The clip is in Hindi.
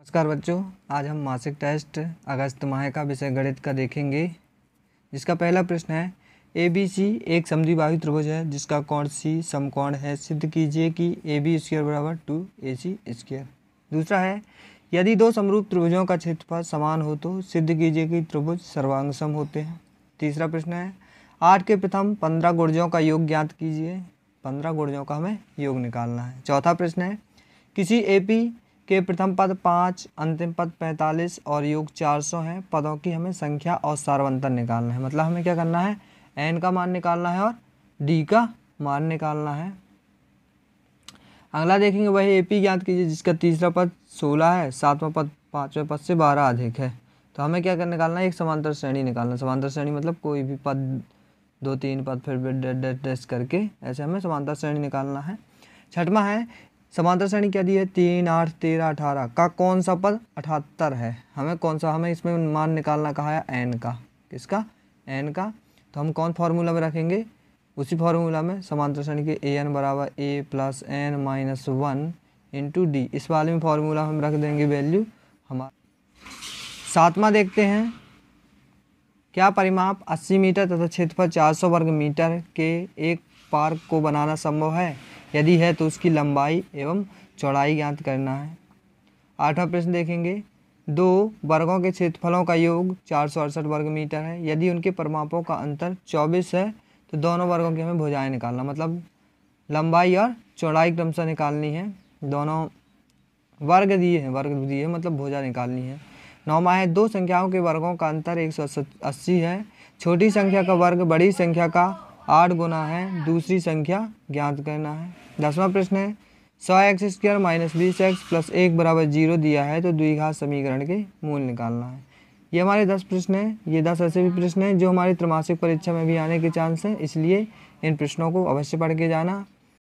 नमस्कार बच्चों आज हम मासिक टेस्ट अगस्त माह का विषय गणित का देखेंगे जिसका पहला प्रश्न है ए बी सी एक समद्विबाहु त्रिभुज है जिसका कोण सी समकोण है सिद्ध कीजिए कि ए बी स्क्र बराबर टू ए सी स्क्र दूसरा है यदि दो समरूप त्रिभुजों का क्षेत्रफल समान हो तो सिद्ध कीजिए कि त्रिभुज सर्वांगसम होते हैं तीसरा प्रश्न है आठ के प्रथम पंद्रह गुर्जों का योग ज्ञात कीजिए पंद्रह गुर्जों का हमें योग निकालना है चौथा प्रश्न है किसी ए पी के प्रथम पद पाँच अंतिम पद पैंतालीस और योग चार सौ है पदों की हमें संख्या और सार्वंतर निकालना है मतलब हमें क्या करना है एन का मान निकालना है और डी का मान निकालना है अगला देखेंगे वही ए पी ज्ञात कीजिए जिसका तीसरा पद सोलह है सातवां पद पाँचवें पद से बारह अधिक है तो हमें क्या कर निकालना है एक समांतर श्रेणी निकालना समांतर श्रेणी मतलब कोई भी पद दो तीन पद फिर डेट करके ऐसे हमें समांतर श्रेणी निकालना है छठवा है समांतर श्रेणी क्या दी है तीन आठ तेरह अठारह का कौन सा पद अठहत्तर है हमें कौन सा हमें इसमें मान निकालना कहा है एन का किसका एन का तो हम कौन फार्मूला में रखेंगे उसी फार्मूला में समांतर श्रेणी के ए एन बराबर A plus N minus one into D इस वाले में फार्मूला हम रख देंगे वैल्यू हमारा सातवां देखते हैं क्या परिमाप 80 मीटर तथा क्षेत्रफल 400 वर्ग मीटर के एक पार्क को बनाना संभव है यदि है तो उसकी लंबाई एवं चौड़ाई ज्ञात करना है आठवां प्रश्न देखेंगे दो वर्गों के क्षेत्रफलों का योग चार सौ अड़सठ वर्ग मीटर है यदि उनके परमापों का अंतर चौबीस है तो दोनों वर्गों की हमें भुजाएं निकालना मतलब लंबाई और चौड़ाई क्रमशः निकालनी है दोनों वर्ग दिए हैं वर्ग दिए हैं मतलब भुजा निकालनी है नौमा है दो संख्याओं के वर्गों का अंतर एक सौ अस्सी है छोटी संख्या का वर्ग बड़ी संख्या का आठ गुना है दूसरी संख्या ज्ञात करना है दसवां प्रश्न है सौ एक्स स्क्वायर माइनस बीस एक्स प्लस एक बराबर जीरो दिया है तो द्विघात समीकरण के मूल निकालना है ये हमारे दस प्रश्न हैं ये दस ऐसे भी प्रश्न हैं जो हमारी त्रमासिक परीक्षा में भी आने के चांस हैं इसलिए इन प्रश्नों को अवश्य पढ़ के जाना